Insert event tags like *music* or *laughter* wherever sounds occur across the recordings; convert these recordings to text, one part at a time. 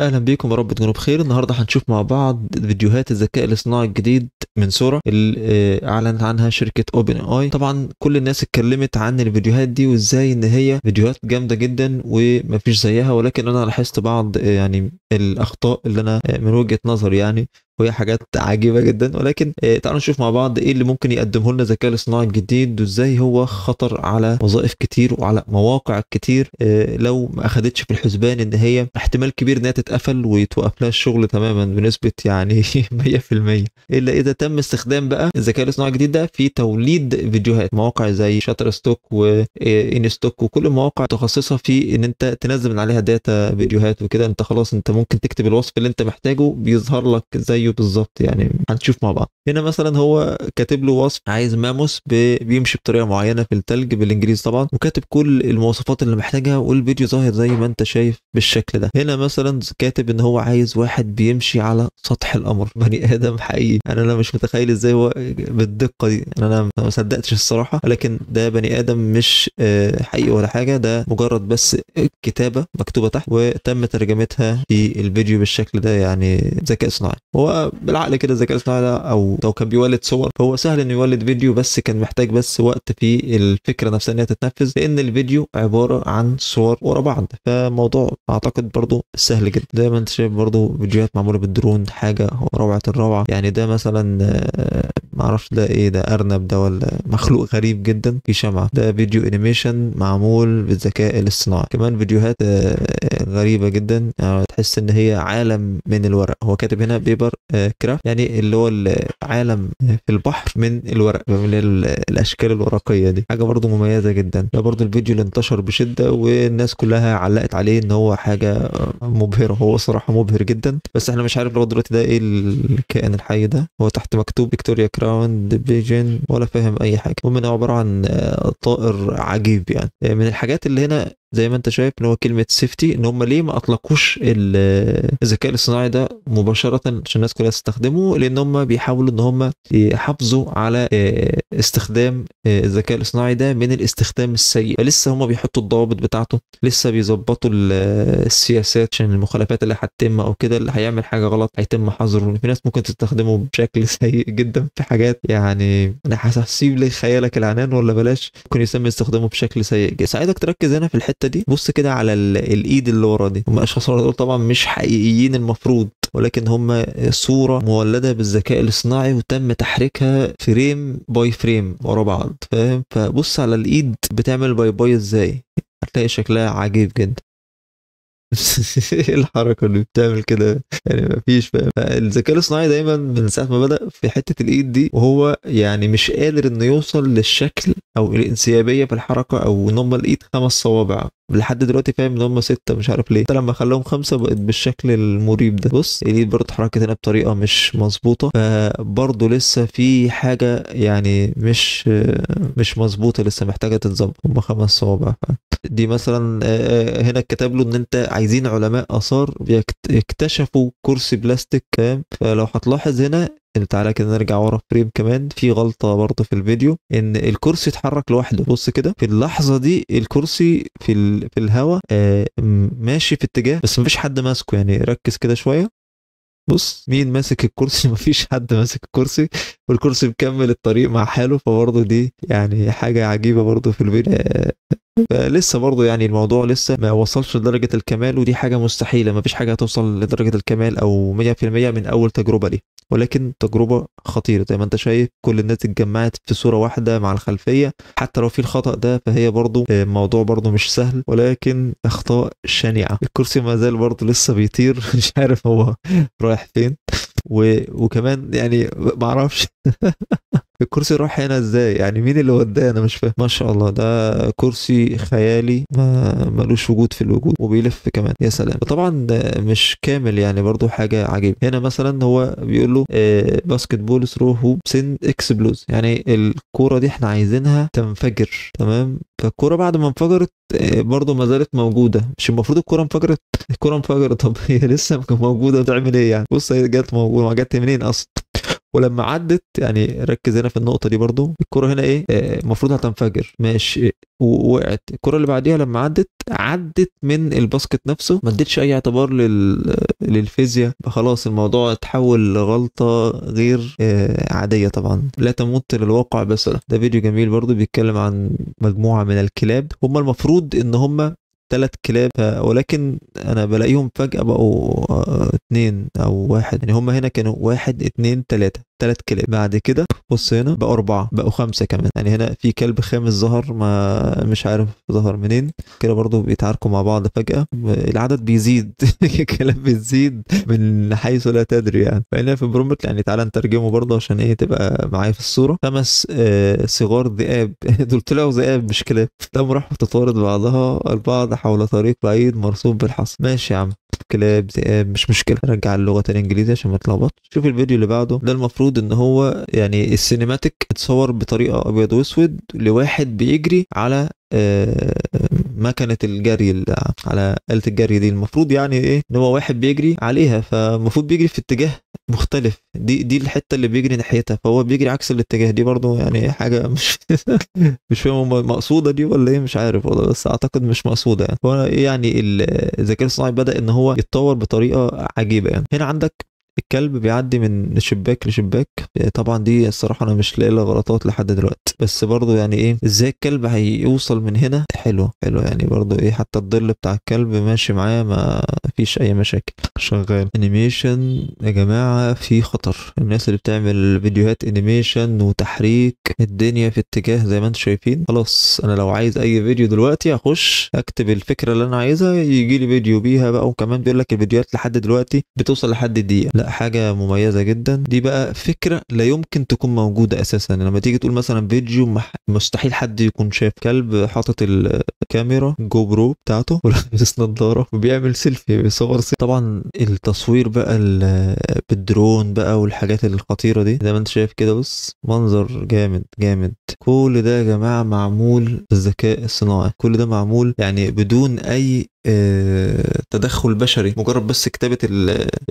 اهلا بيكم يا رب تكونوا بخير النهارده هنشوف مع بعض فيديوهات الذكاء الاصطناعي الجديد من سورة اللي آه، اعلنت عنها شركه اوبن اي طبعا كل الناس اتكلمت عن الفيديوهات دي وازاي ان هي فيديوهات جامده جدا ومفيش زيها ولكن انا لاحظت بعض آه، يعني الاخطاء اللي انا آه، من وجهه نظري يعني وهي حاجات عجيبه جدا ولكن آه، تعالوا نشوف مع بعض ايه اللي ممكن يقدمه لنا الذكاء الاصطناعي الجديد وازاي هو خطر على وظائف كتير وعلى مواقع كتير آه، لو ما اخدتش في الحسبان ان هي احتمال كبير انها تتقفل ويتوقف لها الشغل تماما بنسبه يعني 100% *laughs* الا اذا تم استخدام بقى الذكاء الاصطناعي الجديد ده في توليد فيديوهات مواقع زي شاتر ستوك وانستوك وكل المواقع متخصصه في ان انت تنزل من عليها داتا فيديوهات وكده انت خلاص انت ممكن تكتب الوصف اللي انت محتاجه بيظهر لك زيه ايه بالظبط يعني هنشوف مع بعض هنا مثلا هو كاتب له وصف عايز ماموس بيمشي بطريقه معينه في التلج بالانجليزي طبعا وكاتب كل المواصفات اللي محتاجها والفيديو ظاهر زي ما انت شايف بالشكل ده هنا مثلا كاتب ان هو عايز واحد بيمشي على سطح القمر *laughs* بني ادم حقيقي انا انا مش متخيل ازاي هو بالدقه دي انا ما صدقتش الصراحه لكن ده بني ادم مش آه، حقيقي ولا حاجه ده مجرد بس كتابه مكتوبه تحت وتم ترجمتها في الفيديو بالشكل ده يعني ذكاء صناعي هو بالعقل كده الذكاء الاصطناعي ده او لو كان بيولد صور هو سهل انه يولد فيديو بس كان محتاج بس وقت في الفكره نفسها ان هي تتنفذ لان الفيديو عباره عن صور ورا بعض فموضوع اعتقد برضو سهل جدا زي ما انت شايف برضو فيديوهات معموله بالدرون حاجه روعه الروعه يعني ده مثلا معرفش ده ايه ده ارنب ده ولا مخلوق غريب جدا في شمعة ده فيديو انيميشن معمول بالذكاء الاصطناعي كمان فيديوهات آه، غريبة جدا يعني تحس ان هي عالم من الورق هو كاتب هنا بيبر آه، كرافت يعني اللي هو العالم آه، في البحر من الورق من الاشكال الورقية دي حاجة برضو مميزة جدا ده برضو الفيديو اللي انتشر بشدة والناس كلها علقت عليه ان هو حاجة مبهرة هو صراحة مبهر جدا بس احنا مش عارف لو دلوقتي ده ايه الكائن الحي ده هو تحت مكتوب فيكتوريا كرافت ساوند فيجن ولا فاهم اي حاجه المهم انه عباره عن آه، طائر عجيب يعني آه، من الحاجات اللي هنا زي ما انت شايف ان هو كلمه سيفتي ان هم ليه ما اطلقوش الذكاء الاصطناعي ده مباشره عشان الناس كلها تستخدمه لان هم بيحاولوا ان هم يحافظوا على آه، استخدام آه، الذكاء الاصطناعي ده من الاستخدام السيء فلسه هم بيحطوا الضوابط بتاعته لسه بيظبطوا آه، السياسات عشان المخالفات اللي هتتم او كده اللي هيعمل حاجه غلط هيتم حظره في ناس ممكن تستخدمه بشكل *laughs* سيء جدا في حاجات يعني انا هسيب خيالك العنان ولا بلاش ممكن يسمى استخدامه بشكل سيء ساعدك تركز هنا في الحته الحته دي بص كده على الايد اللي ورا دي هم اشخاص دول طبعا مش حقيقيين المفروض ولكن هم صوره مولده بالذكاء الاصطناعي وتم تحريكها فريم باي فريم ورا بعض فاهم فبص على الايد بتعمل باي باي ازاي هتلاقي شكلها عجيب جدا إيه الحركه اللي بتعمل كده يعني ما فيش فاهم الذكاء الاصطناعي دايما من ساعه ما بدا في حته الايد دي وهو يعني مش قادر انه يوصل للشكل او الانسيابيه في الحركه او ان هم الايد خمس صوابع لحد دلوقتي فاهم ان هم سته مش عارف ليه لما خلاهم خمسه بقت بالشكل المريب ده بص اليد برضه اتحركت هنا بطريقه مش مظبوطه فبرضه لسه في حاجه يعني مش مش مظبوطه لسه محتاجه تتظبط هم خمس صوابع دي مثلا آه، آه، هنا كتب له ان انت عايزين علماء اثار يكتشفوا كرسي بلاستيك فاهم فلو هتلاحظ هنا ان تعالى كده نرجع ورا فريم كمان في غلطه برضه في الفيديو ان الكرسي اتحرك لوحده بص كده في اللحظه دي الكرسي في ال... في الهواء آه ماشي في اتجاه بس مفيش حد ماسكه يعني ركز كده شويه بص مين ماسك الكرسي *laughs* مفيش حد ماسك الكرسي والكرسي مكمل الطريق مع حاله فبرضه دي يعني حاجة عجيبة برضه في الفيديو لسه برضه يعني الموضوع لسه ما وصلش لدرجة الكمال ودي حاجة مستحيلة ما فيش حاجة هتوصل لدرجة الكمال أو 100% من أول تجربة ليه ولكن تجربة خطيرة زي ما أنت شايف كل الناس اتجمعت في صورة واحدة مع الخلفية حتى لو في الخطأ ده فهي برضه الموضوع برضه مش سهل ولكن أخطاء شنيعة الكرسي ما زال برضه لسه بيطير *laughs* مش عارف هو رايح فين و... وكمان يعني ما اعرفش *laughs* الكرسي راح هنا ازاي يعني مين اللي وداه انا مش فاهم ما شاء الله ده كرسي خيالي ما ملوش وجود في الوجود وبيلف كمان يا سلام طبعا مش كامل يعني برضو حاجه عجيبه هنا مثلا هو بيقول له آه باسكت بول ثرو سن اكس بلوز يعني الكوره دي احنا عايزينها تنفجر تمام فالكوره بعد ما انفجرت آه، برضه ما زالت موجوده مش المفروض الكوره انفجرت *laughs* الكوره انفجرت طب هي لسه موجوده بتعمل ايه يعني بص هي جت موجوده ما جت منين اصلا ولما عدت يعني ركز هنا في النقطه دي برضو الكره هنا ايه آه، المفروض هتنفجر ماشي وقعت الكره اللي بعديها لما عدت عدت من الباسكت نفسه ما اديتش اي اعتبار لل... للفيزياء خلاص الموضوع اتحول لغلطه غير آه، عاديه طبعا لا تموت للواقع بس ده فيديو جميل برضو بيتكلم عن مجموعه من الكلاب هم المفروض ان هم ثلاث كلاب ولكن انا بلاقيهم فجأة بقوا اثنين آه، او واحد يعني هم هنا كانوا واحد اثنين ثلاثه ثلاث كلاب بعد كده بص هنا بقوا اربعة بقوا خمسة كمان يعني هنا في كلب خامس ظهر ما مش عارف ظهر منين كده برضو بيتعاركوا مع بعض فجأة العدد بيزيد *laughs* الكلاب بتزيد من حيث لا تدري يعني فهنا في برومت يعني تعالى نترجمه برضه عشان ايه تبقى معايا في الصورة خمس آه، صغار ذئاب *laughs* دول طلعوا ذئاب مش كلاب قاموا راحوا تطارد بعضها البعض حول طريق بعيد مرصوب بالحصى ماشي يا عم كلاب ذئاب مش مشكله رجع اللغه الانجليزي عشان ما تلخبطش شوف الفيديو اللي بعده ده المفروض ان هو يعني السينماتيك اتصور بطريقه ابيض واسود لواحد بيجري على آه، مكنة الجري على آلة الجري دي المفروض يعني ايه ان هو واحد بيجري عليها فالمفروض بيجري في اتجاه مختلف دي دي الحته اللي بيجري ناحيتها فهو بيجري عكس الاتجاه دي برضو يعني حاجه مش *laughs* مش فاهم مقصوده دي ولا ايه مش عارف والله بس اعتقد مش مقصوده يعني هو يعني الذكاء الصناعي بدا ان هو هو يتطور بطريقه عجيبه يعني هنا عندك الكلب بيعدي من شباك لشباك طبعا دي الصراحه انا مش لاقي غلطات لحد دلوقتي بس برضو يعني ايه ازاي الكلب هيوصل من هنا حلو حلو يعني برضو ايه حتى الظل بتاع الكلب ماشي معاه ما فيش اي مشاكل شغال انيميشن يا جماعه في خطر الناس اللي بتعمل فيديوهات انيميشن وتحريك الدنيا في اتجاه زي ما انتم شايفين خلاص انا لو عايز اي فيديو دلوقتي اخش اكتب الفكره اللي انا عايزها يجي لي فيديو بيها بقى وكمان بيقول لك الفيديوهات لحد دلوقتي بتوصل لحد الدقيقه لا حاجه مميزه جدا دي بقى فكره لا يمكن تكون موجوده اساسا لما تيجي تقول مثلا فيديو مستحيل حد يكون شاف كلب حاطط الكاميرا جو برو بتاعته ولابس *laughs* نظاره وبيعمل سيلفي بيصور سيلفي طبعا التصوير بقى بالدرون بقى والحاجات الخطيره دي زي ما انت شايف كده بص منظر جامد جامد كل ده يا جماعه معمول بالذكاء الصناعي كل ده معمول يعني بدون اي تدخل بشري مجرد بس كتابه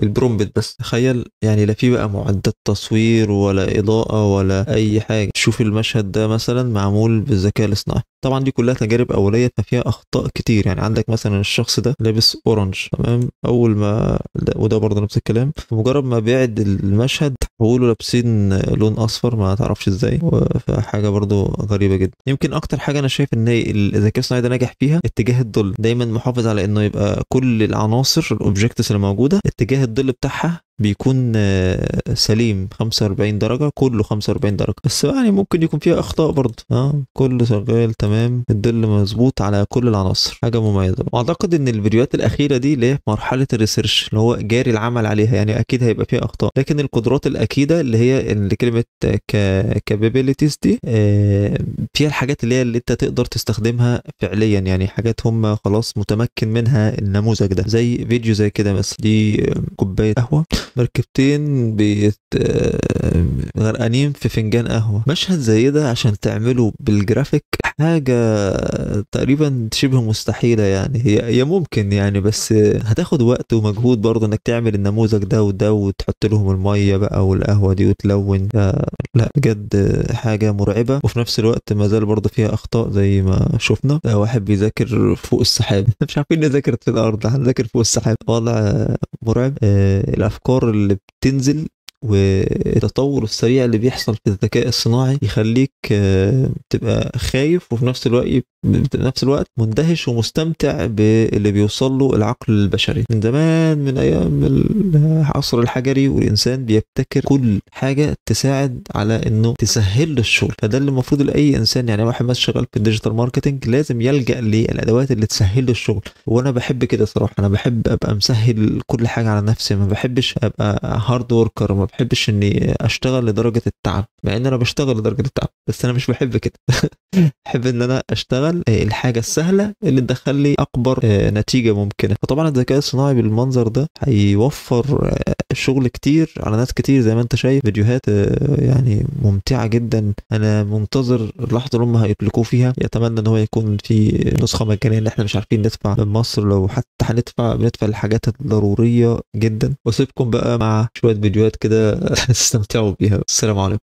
البرومبت بس تخيل يعني لا في بقى معدات تصوير ولا اضاءه ولا اي حاجه شوف المشهد ده مثلا معمول بالذكاء الاصطناعي طبعا دي كلها تجارب اوليه ففيها اخطاء كتير يعني عندك مثلا الشخص ده لابس اورنج تمام اول ما وده برضه نفس الكلام مجرد ما بيعد المشهد وهو لابسين لون اصفر ما تعرفش ازاي فحاجه برضو غريبه جدا يمكن اكتر حاجه انا شايف ان الذكاء الصناعي ده ناجح فيها اتجاه الظل دايما محافظ على انه يبقى كل العناصر الاوبجكتس اللي موجوده اتجاه الظل بتاعها بيكون آه، سليم 45 درجة كله 45 درجة بس يعني ممكن يكون فيها أخطاء برضه اه كله شغال تمام الظل مظبوط على كل العناصر حاجة مميزة أعتقد إن الفيديوهات الأخيرة دي اللي هي مرحلة الريسيرش اللي هو جاري العمل عليها يعني أكيد هيبقى فيها أخطاء لكن القدرات الأكيدة اللي هي اللي كلمة آه، كابابيلتيز دي آه، فيها الحاجات اللي هي اللي أنت تقدر تستخدمها فعليا يعني حاجات هم خلاص متمكن منها النموذج ده زي فيديو زي كده مثلا دي كوباية قهوة مركبتين بيت آه، غرقانين في فنجان قهوه مشهد زي ده عشان تعمله بالجرافيك حاجة تقريبا شبه مستحيلة يعني هي هي ممكن يعني بس هتاخد وقت ومجهود برضه انك تعمل النموذج ده وده وتحط لهم المية بقى والقهوة دي وتلون لا بجد حاجة مرعبة وفي نفس الوقت ما زال برضه فيها اخطاء زي ما شفنا واحد بيذاكر فوق السحاب *laughs* مش عارفين نذاكر في الارض هنذاكر فوق السحاب وضع مرعب آه، الافكار اللي بتنزل والتطور السريع اللي بيحصل في الذكاء الصناعي يخليك آه، تبقى خايف وفي نفس الوقت نفس الوقت مندهش ومستمتع باللي بيوصل له العقل البشري من زمان من ايام العصر الحجري والانسان بيبتكر كل حاجه تساعد على انه تسهل له الشغل فده اللي المفروض لاي انسان يعني واحد مثلا شغال في الديجيتال ماركتنج لازم يلجا للادوات اللي تسهل له الشغل وانا بحب كده صراحه انا بحب ابقى مسهل كل حاجه على نفسي ما بحبش ابقى هارد وركر ما بحبش اني اشتغل لدرجه التعب مع ان انا بشتغل لدرجه التعب بس انا مش بحب كده *laughs* بحب ان انا اشتغل اشتغل آه، الحاجه السهله اللي تدخل لي اكبر آه، نتيجه ممكنه فطبعا الذكاء الصناعي بالمنظر ده هيوفر آه، شغل كتير على ناس كتير زي ما انت شايف فيديوهات يعني ممتعه جدا انا منتظر اللحظه اللي هم هيطلقوه فيها يتمنى ان هو يكون في نسخه مجانيه ان احنا مش عارفين ندفع من مصر لو حتى هندفع بندفع الحاجات الضروريه جدا واسيبكم بقى مع شويه فيديوهات كده تستمتعوا *laughs* بيها السلام عليكم